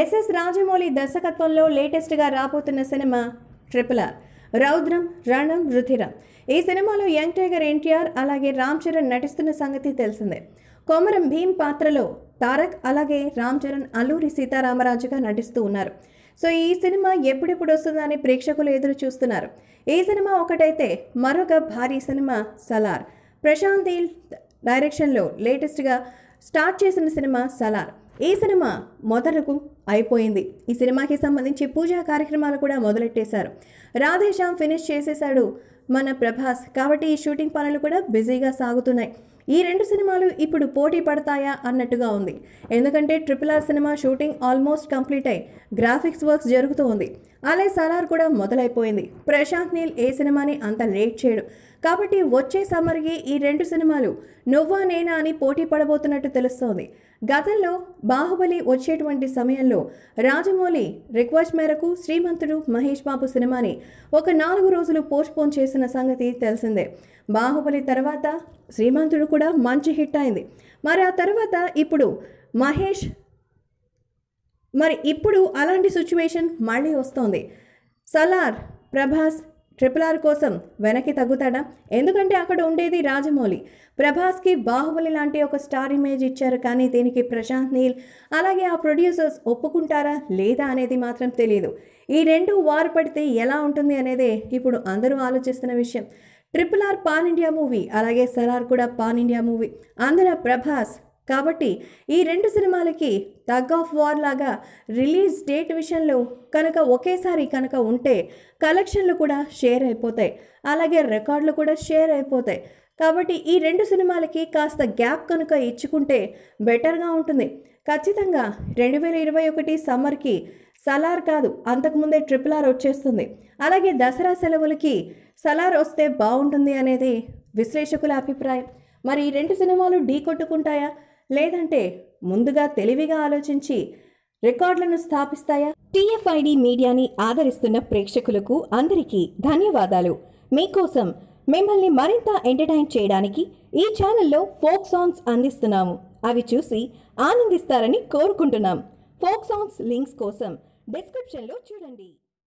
SS Rajamouli దర్శకత్వంలో లేటెస్ట్గా రాబోతున్న సినిమా ట్రిపుల్ ఆర్ రౌద్రం రణం రుధిరం ఈ సినిమాలో యంగ్ టైగర్ ఎన్టీఆర్ అలాగే రామ్ చరణ్ నటిస్తున్న సంగతి తెలిసిందే కొమరం భీమ్ పాత్రలో తారక్ అలాగే రామ్ చరణ్ అల్లూరి సీతారామరాజుగా నటిస్తూ ఉన్నారు సో ఈ సినిమా ఎప్పుడెప్పుడు వస్తుందని ప్రేక్షకులు ఎదురు చూస్తున్నారు ఈ సినిమా ఒకటైతే మరొక భారీ సినిమా సలార్ ప్రశాంత్ డైరెక్షన్లో లేటెస్ట్గా స్టార్ట్ చేసిన సినిమా సలార్ ఈ సినిమా మొదటకు అయిపోయింది ఈ సినిమాకి సంబంధించి పూజా కార్యక్రమాలు కూడా మొదలెట్టేశారు రాధేశ్యామ్ ఫినిష్ చేసేశాడు మన ప్రభాస్ కాబట్టి ఈ షూటింగ్ పనులు కూడా బిజీగా సాగుతున్నాయి ఈ రెండు సినిమాలు ఇప్పుడు పోటీ పడతాయా అన్నట్టుగా ఉంది ఎందుకంటే ట్రిపుల్ ఆర్ సినిమా షూటింగ్ ఆల్మోస్ట్ కంప్లీట్ అయి గ్రాఫిక్స్ వర్క్స్ జరుగుతూ ఉంది అలాగే సలార్ కూడా మొదలైపోయింది ప్రశాంత్ నీల్ ఏ సినిమాని అంత లేట్ చేయడు కాబట్టి వచ్చే సమ్మర్కి ఈ రెండు సినిమాలు నువ్వా నేనా అని పోటీ పడబోతున్నట్టు తెలుస్తోంది గతంలో బాహుబలి వచ్చేటువంటి సమయంలో రాజమౌళి రిక్వెస్ట్ మేరకు శ్రీమంతుడు మహేష్ బాబు సినిమాని ఒక నాలుగు రోజులు పోస్ట్పోన్ చేసిన సంగతి తెలిసిందే బాహుబలి తర్వాత శ్రీమంతుడు కూడా మంచి హిట్ అయింది మరి ఆ తర్వాత ఇప్పుడు మహేష్ మరి ఇప్పుడు అలాంటి సిచ్యువేషన్ మళ్ళీ వస్తోంది సలార్ ప్రభాస్ ట్రిపుల్ ఆర్ కోసం వెనక్కి తగ్గుతాడా ఎందుకంటే అక్కడ ఉండేది రాజమౌళి ప్రభాస్కి బాహుబలి లాంటి ఒక స్టార్ ఇమేజ్ ఇచ్చారు కానీ దీనికి ప్రశాంత్ నీల్ అలాగే ఆ ప్రొడ్యూసర్స్ ఒప్పుకుంటారా లేదా అనేది మాత్రం తెలియదు ఈ రెండు వారు పడితే ఎలా ఉంటుంది అనేదే ఇప్పుడు అందరూ ఆలోచిస్తున్న విషయం triple R pan India movie అలాగే సరార్ కూడా పాన్ ఇండియా మూవీ అందులో ప్రభాస్ కాబట్టి ఈ రెండు సినిమాలకి తగ్ ఆఫ్ వార్ లాగా రిలీజ్ డేట్ విషయంలో కనుక ఒకేసారి కనుక ఉంటే కలెక్షన్లు కూడా షేర్ అయిపోతాయి అలాగే రికార్డులు కూడా షేర్ అయిపోతాయి కాబట్టి ఈ రెండు సినిమాలకి కాస్త గ్యాప్ కనుక ఇచ్చుకుంటే బెటర్గా ఉంటుంది ఖచ్చితంగా రెండు వేల ఇరవై ఒకటి సమ్మర్కి సలార్ కాదు అంతకుముందే ట్రిపుల్ ఆర్ వచ్చేస్తుంది అలాగే దసరా సెలవులకి సలార్ వస్తే బాగుంటుంది అనేది విశ్లేషకుల అభిప్రాయం మరి ఈ రెండు సినిమాలు ఢీ కొట్టుకుంటాయా లేదంటే ముందుగా తెలివిగా ఆలోచించి రికార్డులను స్థాపిస్తాయా టీఎఫ్ఐడి మీడియాని ఆదరిస్తున్న ప్రేక్షకులకు అందరికీ ధన్యవాదాలు మీకోసం మిమ్మల్ని మరింత ఎంటర్టైన్ చేయడానికి ఈ ఛానల్లో ఫోక్ సాంగ్స్ అందిస్తున్నాము అవి చూసి ఆనందిస్తారని కోరుకుంటున్నాం ఫోక్ సాంగ్స్ లింక్స్ కోసం డిస్క్రిప్షన్లో చూడండి